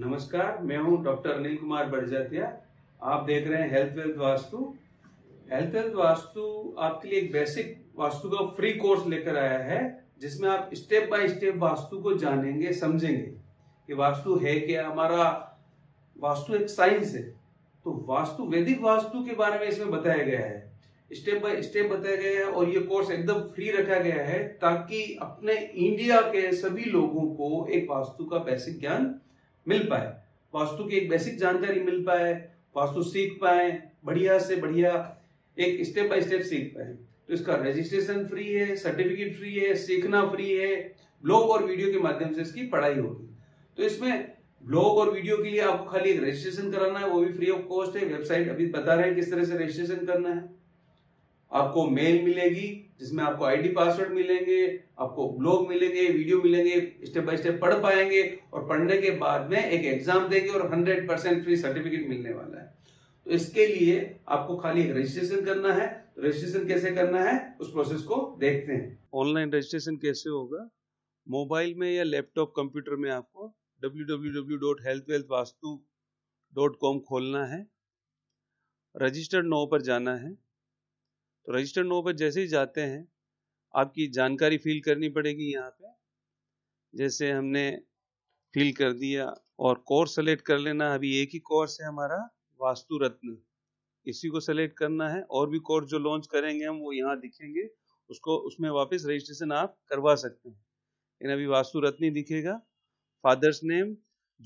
नमस्कार मैं हूं डॉक्टर अनिल कुमार बड़जातिया आप देख रहे हैं health wealth Vastu health wealth Vastu आपके लिए एक बेसिक वास्तु का फ्री कोर्स लेकर आया है जिसमें आप स्टेप बाय स्टेप वास्तु को जानेंगे समझेंगे कि वास्तु है क्या हमारा वास्तु एक साइंस है तो वास्तु वैदिक वास्तु के बारे में इसमें बताया गया है स्टेप बाय स्टेप बताया गया है और ये कोर्स एकदम फ्री रखा गया है ताकि अपने इंडिया के सभी लोगों को एक वास्तु का बेसिक ज्ञान मिल पाए वास्तु की एक बेसिक जानकारी मिल पाए वास्तु सीख पाए बढ़िया से बढ़िया एक स्टेप बाय स्टेप सीख पाए तो इसका रजिस्ट्रेशन फ्री है सर्टिफिकेट फ्री है सीखना फ्री है ब्लॉग और वीडियो के माध्यम से इसकी पढ़ाई होगी तो इसमें ब्लॉग और वीडियो के लिए आपको खाली रजिस्ट्रेशन कराना है वो भी फ्री ऑफ कॉस्ट है वेबसाइट अभी बता रहे हैं किस तरह से रजिस्ट्रेशन करना है आपको मेल मिलेगी जिसमें आपको आईडी पासवर्ड मिलेंगे आपको ब्लॉग मिलेंगे वीडियो मिलेंगे स्टेप बाय स्टेप पढ़ पाएंगे और पढ़ने के बाद में एक एग्जाम देंगे और 100 परसेंट फ्री सर्टिफिकेट मिलने वाला है तो इसके लिए आपको खाली रजिस्ट्रेशन करना है रजिस्ट्रेशन तो कैसे करना है उस प्रोसेस को देखते हैं ऑनलाइन रजिस्ट्रेशन कैसे होगा मोबाइल में या लैपटॉप कंप्यूटर में आपको डब्ल्यू खोलना है रजिस्टर्ड नो पर जाना है तो रजिस्टर नो पर जैसे ही जाते हैं आपकी जानकारी फिल करनी पड़ेगी यहाँ पे जैसे हमने फिल कर दिया और कोर्स सेलेक्ट कर लेना अभी एक ही कोर्स है हमारा वास्तु रत्न इसी को सेलेक्ट करना है और भी कोर्स जो लॉन्च करेंगे हम वो यहाँ दिखेंगे उसको उसमें वापस रजिस्ट्रेशन आप करवा सकते हैं लेकिन अभी वास्तु रत्न ही दिखेगा फादर्स नेम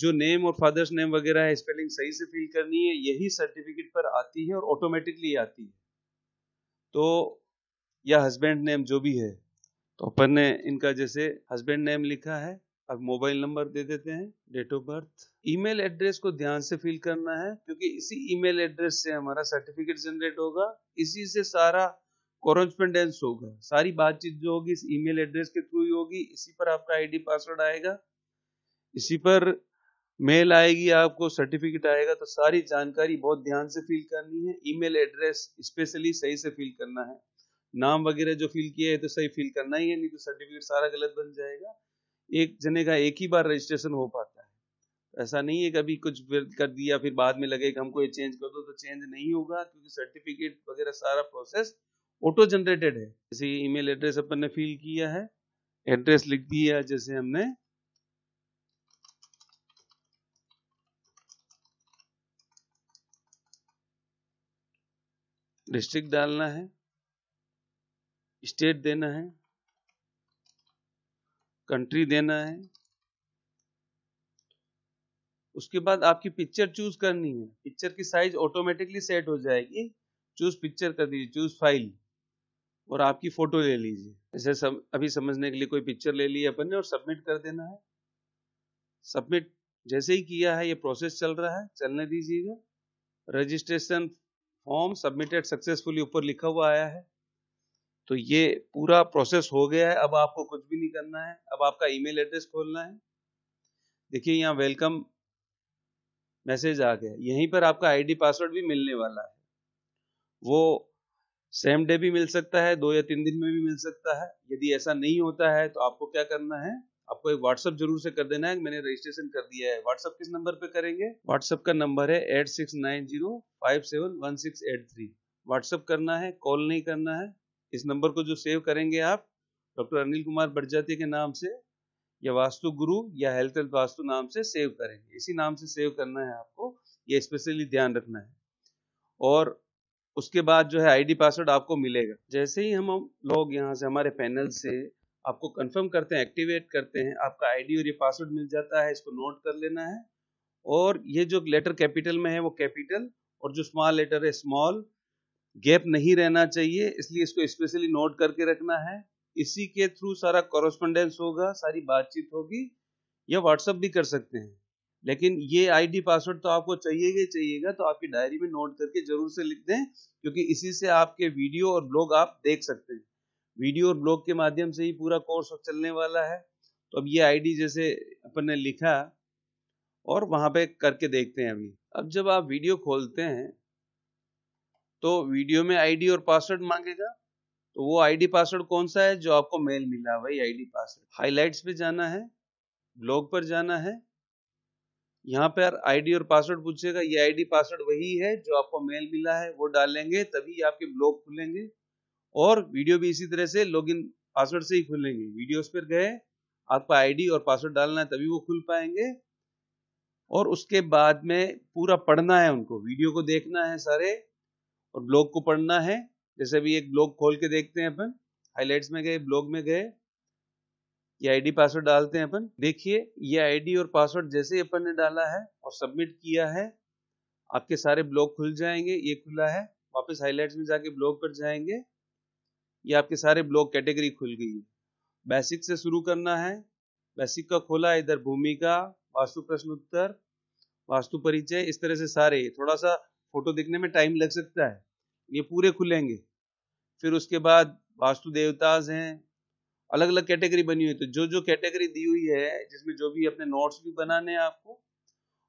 जो नेम और फादर्स नेम वगैरह है स्पेलिंग सही से फिल करनी है यही सर्टिफिकेट पर आती है और ऑटोमेटिकली आती है तो या हस्बैंड नेम जो भी है तो अपन ने इनका जैसे हस्बैंड नेम लिखा है अब मोबाइल नंबर दे देते हैं date of birth email address को ध्यान से फिल करना है क्योंकि इसी ईमेल एड्रेस से हमारा सर्टिफिकेट जनरेट होगा इसी से सारा कॉरेस्पेंडेंस होगा सारी बातचीत जो होगी इस ईमेल एड्रेस के थ्रू ही होगी इसी पर आपका आईडी पासवर्ड आएगा इसी पर मेल आएगी आपको सर्टिफिकेट आएगा तो सारी जानकारी बहुत ध्यान से फिल करनी है ईमेल एड्रेस स्पेशली सही से फिल करना है नाम वगैरह जो फिल किया है तो सही फिल करना ही है नहीं तो सर्टिफिकेट सारा गलत बन जाएगा एक जने का एक ही बार रजिस्ट्रेशन हो पाता है ऐसा नहीं है कभी कुछ कर दिया फिर बाद में लगे कि हमको ये चेंज कर दो तो चेंज नहीं होगा क्योंकि सर्टिफिकेट वगैरह सारा प्रोसेस ऑटो जनरेटेड है जैसे ईमेल एड्रेस अपन ने फिल किया है एड्रेस लिख दिया जैसे हमने डिस्ट्रिक्ट डालना है स्टेट देना है कंट्री देना है उसके बाद आपकी पिक्चर चूज करनी है पिक्चर की साइज ऑटोमेटिकली सेट हो जाएगी चूज पिक्चर कर दीजिए चूज फाइल और आपकी फोटो ले लीजिए जैसे सम, अभी समझने के लिए कोई पिक्चर ले ली अपन ने और सबमिट कर देना है सबमिट जैसे ही किया है ये प्रोसेस चल रहा है चलने दीजिएगा रजिस्ट्रेशन फॉर्म सबमिटेड सक्सेसफुली ऊपर लिखा हुआ आया है तो ये पूरा प्रोसेस हो गया है अब आपको कुछ भी नहीं करना है अब आपका ईमेल एड्रेस खोलना है देखिए यहाँ वेलकम मैसेज आ गया यहीं पर आपका आईडी पासवर्ड भी मिलने वाला है वो सेम डे भी मिल सकता है दो या तीन दिन में भी मिल सकता है यदि ऐसा नहीं होता है तो आपको क्या करना है आपको एक व्हाट्सअप जरूर से कर देना है मैंने रजिस्ट्रेशन कर दिया है व्हाट्सअप किस नंबर पे करेंगे व्हाट्सअप का नंबर है eight six nine zero five seven one six eight three WhatsApp करना है कॉल नहीं करना है इस नंबर को जो सेव करेंगे आप डॉक्टर अनिल कुमार बड़जाती के नाम से या वास्तु गुरु या हेल्थ एंड वास्तु नाम से सेव करेंगे इसी नाम से सेव करना है आपको ये स्पेशली ध्यान रखना है और उसके बाद जो है आईडी पासवर्ड आपको मिलेगा जैसे ही हम लोग यहाँ से हमारे पैनल से आपको कंफर्म करते हैं एक्टिवेट करते हैं आपका आईडी और ये पासवर्ड मिल जाता है इसको नोट कर लेना है और ये जो लेटर कैपिटल में है वो कैपिटल और जो स्मॉल लेटर है स्मॉल गैप नहीं रहना चाहिए इसलिए इसको स्पेशली नोट करके रखना है इसी के थ्रू सारा कॉरस्पॉन्डेंस होगा सारी बातचीत होगी या व्हाट्सअप भी कर सकते हैं लेकिन ये आईडी पासवर्ड तो आपको चाहिएगा ही चाहिएगा तो आपकी डायरी में नोट करके जरूर से लिख दें क्योंकि इसी से आपके वीडियो और ब्लॉग आप देख सकते हैं वीडियो और ब्लॉग के माध्यम से ही पूरा कोर्स चलने वाला है तो अब ये आईडी जैसे अपन ने लिखा और वहां पे करके देखते हैं अभी अब जब आप वीडियो खोलते हैं तो वीडियो में आईडी और पासवर्ड मांगेगा तो वो आईडी पासवर्ड कौन सा है जो आपको मेल मिला वही आईडी पासवर्ड हाईलाइट्स पे जाना है ब्लॉग पर जाना है यहाँ पर आईडी और पासवर्ड पूछेगा ये आईडी पासवर्ड वही है जो आपको मेल मिला है वो डालेंगे तभी आपके ब्लॉग खुलेंगे और वीडियो भी इसी तरह से लॉग इन पासवर्ड से ही खुलेंगे वीडियोस पर गए आपका आईडी और पासवर्ड डालना है तभी वो खुल पाएंगे और उसके बाद में पूरा पढ़ना है उनको वीडियो को देखना है सारे और ब्लॉग को पढ़ना है जैसे भी एक ब्लॉग खोल के देखते हैं अपन हाईलाइट्स में गए ब्लॉग में गए ये आईडी पासवर्ड डालते हैं अपन देखिए ये आईडी और पासवर्ड जैसे अपन ने डाला है और सबमिट किया है आपके सारे ब्लॉग खुल जाएंगे ये खुला है वापस हाईलाइट्स में जाके ब्लॉग पर जाएंगे ये आपके सारे ब्लॉक कैटेगरी खुल गई है बेसिक से शुरू करना है बेसिक का खोला इधर भूमिका वास्तु प्रश्न उत्तर वास्तु परिचय इस तरह से सारे थोड़ा सा फोटो दिखने में टाइम लग सकता है ये पूरे खुलेंगे फिर उसके बाद वास्तु देवताज हैं अलग अलग कैटेगरी बनी हुई तो जो जो कैटेगरी दी हुई है जिसमें जो भी अपने नोट्स भी बनाने हैं आपको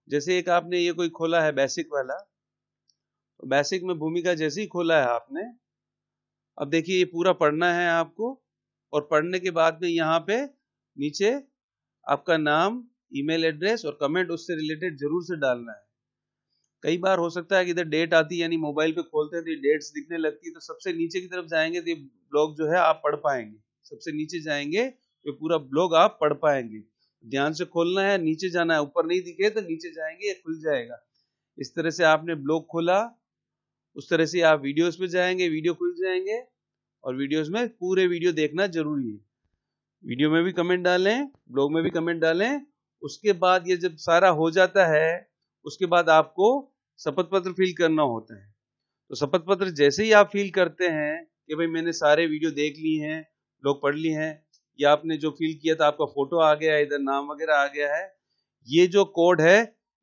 जैसे एक आपने ये कोई खोला है बेसिक वाला तो बेसिक में भूमिका जैसे ही खोला है आपने अब देखिए ये पूरा पढ़ना है आपको और पढ़ने के बाद में यहाँ पे नीचे आपका नाम ईमेल एड्रेस और कमेंट उससे रिलेटेड जरूर से डालना है कई बार हो सकता है कि इधर डेट आती है यानी मोबाइल पे खोलते हैं तो डेट्स दिखने लगती है तो सबसे नीचे की तरफ जाएंगे तो ये ब्लॉग जो है आप पढ़ पाएंगे सबसे नीचे जाएंगे तो पूरा ब्लॉग आप पढ़ पाएंगे ध्यान से खोलना है नीचे जाना है ऊपर नहीं दिखे तो नीचे जाएंगे ये खुल जाएगा इस तरह से आपने ब्लॉग खोला उस तरह से आप वीडियोस पे जाएंगे वीडियो खुल जाएंगे और वीडियोस में पूरे वीडियो देखना जरूरी है वीडियो में भी कमेंट डालें ब्लॉग में भी कमेंट डालें उसके बाद ये जब सारा हो जाता है उसके बाद आपको शपथ पत्र फिल करना होता है तो शपथ पत्र जैसे ही आप फिल करते हैं कि भाई मैंने सारे वीडियो देख ली हैं लोग पढ़ ली हैं या आपने जो फिल किया था आपका फोटो आ गया है इधर नाम वगैरह आ गया है ये जो कोड है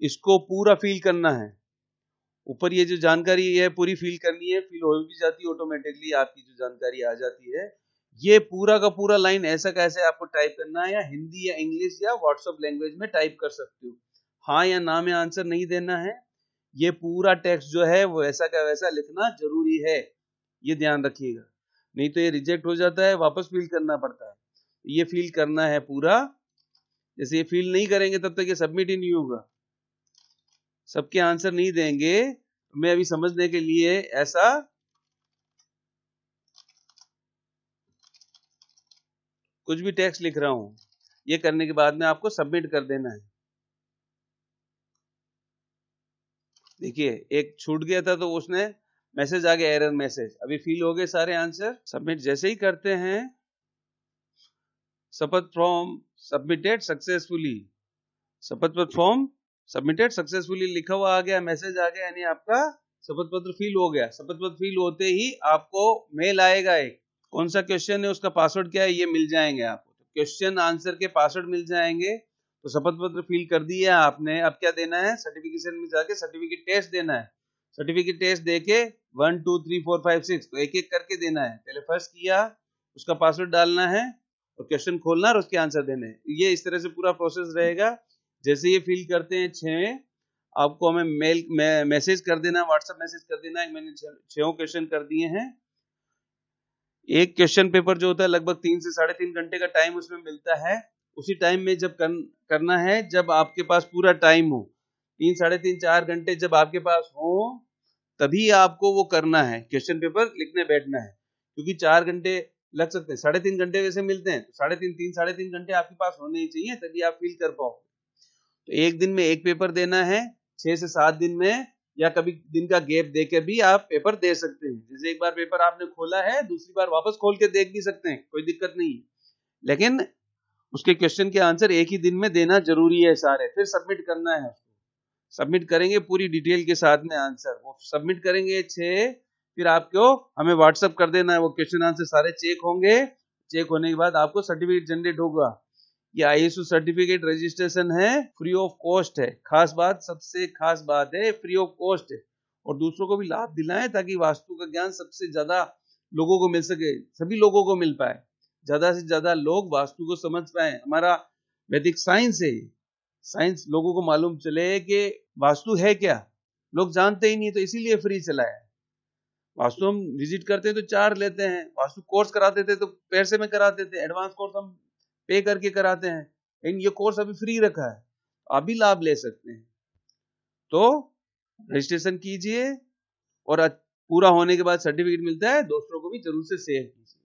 इसको पूरा फिल करना है ऊपर ये जो जानकारी है पूरी फील करनी है फील हो भी जाती है ऑटोमेटिकली आपकी जो जानकारी आ जाती है ये पूरा का पूरा लाइन ऐसा कैसे आपको टाइप करना है या हिंदी या इंग्लिश या व्हाट्सअप लैंग्वेज में टाइप कर सकते हो हाँ या ना में आंसर नहीं देना है ये पूरा टेक्स्ट जो है वो ऐसा का वैसा लिखना जरूरी है ये ध्यान रखिएगा नहीं तो ये रिजेक्ट हो जाता है वापस फील करना पड़ता है ये फील करना है पूरा जैसे ये फील नहीं करेंगे तब तक ये सबमिट ही नहीं होगा सबके आंसर नहीं देंगे तो मैं अभी समझने के लिए ऐसा कुछ भी टेक्स्ट लिख रहा हूं ये करने के बाद में आपको सबमिट कर देना है देखिए एक छूट गया था तो उसने मैसेज आ गया एरर मैसेज अभी फील हो गए सारे आंसर सबमिट जैसे ही करते हैं शपथ फॉर्म सबमिटेड सक्सेसफुली शपथ पत्र फॉर्म सबमिटेड सक्सेसफुली लिखा हुआ आ गया मैसेज आ गया यानी आपका शपथ पत्र फील हो गया शपथ पत्र फील होते ही आपको मेल आएगा एक कौन सा क्वेश्चन है उसका पासवर्ड क्या है ये मिल जाएंगे आपको तो क्वेश्चन आंसर के पासवर्ड मिल जाएंगे तो शपथ पत्र फील कर दिया आपने अब क्या देना है सर्टिफिकेशन में जाके सर्टिफिकेट टेस्ट देना है सर्टिफिकेट टेस्ट देके one two three four five six तो एक एक करके देना है पहले फर्स्ट किया उसका पासवर्ड डालना है और क्वेश्चन खोलना और उसके आंसर देने ये इस तरह से पूरा प्रोसेस रहेगा जैसे ये फिल करते हैं छः आपको हमें मेल मैसेज कर देना व्हाट्सएप मैसेज कर देना मैंने छो क्वेश्चन कर दिए हैं एक क्वेश्चन पेपर जो होता है लगभग तीन से साढ़े तीन घंटे का टाइम उसमें मिलता है उसी टाइम में जब कर, करना है जब आपके पास पूरा टाइम हो तीन साढ़े तीन चार घंटे जब आपके पास हो तभी आपको वो करना है क्वेश्चन पेपर लिखने बैठना है क्योंकि चार घंटे लग सकते हैं साढ़े तीन घंटे वैसे मिलते हैं तो साढ़े तीन तीन साढ़े तीन घंटे आपके पास होने ही चाहिए तभी आप फील कर पाओगे तो एक दिन में एक पेपर देना है छह से सात दिन में या कभी दिन का गैप दे के भी आप पेपर दे सकते हैं जैसे एक बार पेपर आपने खोला है दूसरी बार वापस खोल के देख भी सकते हैं कोई दिक्कत नहीं है लेकिन उसके क्वेश्चन के आंसर एक ही दिन में देना जरूरी है सारे फिर सबमिट करना है सबमिट करेंगे पूरी डिटेल के साथ में आंसर वो सबमिट करेंगे छ फिर आपको हमें व्हाट्सअप कर देना है वो क्वेश्चन आंसर सारे चेक होंगे चेक होने के बाद आपको सर्टिफिकेट जनरेट होगा ये आईएसओ सर्टिफिकेट रजिस्ट्रेशन है फ्री ऑफ कॉस्ट है खास बात सबसे खास बात है फ्री ऑफ कॉस्ट है और दूसरों को भी लाभ दिलाएं ताकि वास्तु का ज्ञान सबसे ज्यादा लोगों को मिल सके सभी लोगों को मिल पाए ज्यादा से ज्यादा लोग वास्तु को समझ पाए हमारा वैदिक साइंस है साइंस लोगों को मालूम चले कि वास्तु है क्या लोग जानते ही नहीं तो इसीलिए फ्री चला है वास्तु हम विजिट करते हैं तो चार लेते हैं वास्तु कोर्स कराते थे तो पैसे में कराते थे एडवांस कोर्स हम पे करके कराते हैं लेकिन ये कोर्स अभी फ्री रखा है आप भी लाभ ले सकते हैं तो रजिस्ट्रेशन कीजिए और पूरा होने के बाद सर्टिफिकेट मिलता है दोस्तों को भी जरूर से शेयर कीजिए